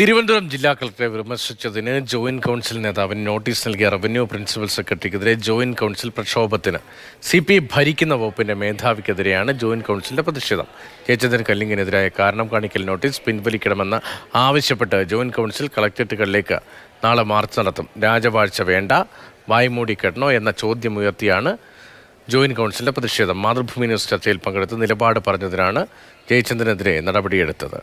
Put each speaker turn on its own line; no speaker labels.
തിരുവനന്തപുരം ജില്ലാ കളക്ടറെ വിമർശിച്ചതിന് ജോയിന്റ് കൗൺസിൽ നേതാവിന് നോട്ടീസ് നൽകിയ റവന്യൂ പ്രിൻസിപ്പൽ സെക്രട്ടറിക്കെതിരെ ജോയിന്റ് കൗൺസിൽ പ്രക്ഷോഭത്തിന് സി പി ഭരിക്കുന്ന വകുപ്പിന്റെ മേധാവിക്കെതിരെയാണ് ജോയിന്റ് കൗൺസിലിന്റെ പ്രതിഷേധം ജയചന്ദ്രൻ കല്ലിങ്ങിനെതിരായ കാരണം കാണിക്കൽ നോട്ടീസ് പിൻവലിക്കണമെന്ന് ആവശ്യപ്പെട്ട് ജോയിന്റ് കൗൺസിൽ കളക്ടറേറ്റുകളിലേക്ക് നാളെ മാർച്ച് നടത്തും രാജവാഴ്ച വേണ്ട വായ്മൂടി കെട്ടണോ എന്ന ചോദ്യം ഉയർത്തിയാണ് ജോയിന്റ് കൗൺസിലിന്റെ പ്രതിഷേധം മാതൃഭൂമി ന്യൂസ് ചർച്ചയിൽ പങ്കെടുത്ത് നിലപാട് പറഞ്ഞതിനാണ് ജയചന്ദ്രനെതിരെ നടപടിയെടുത്തത്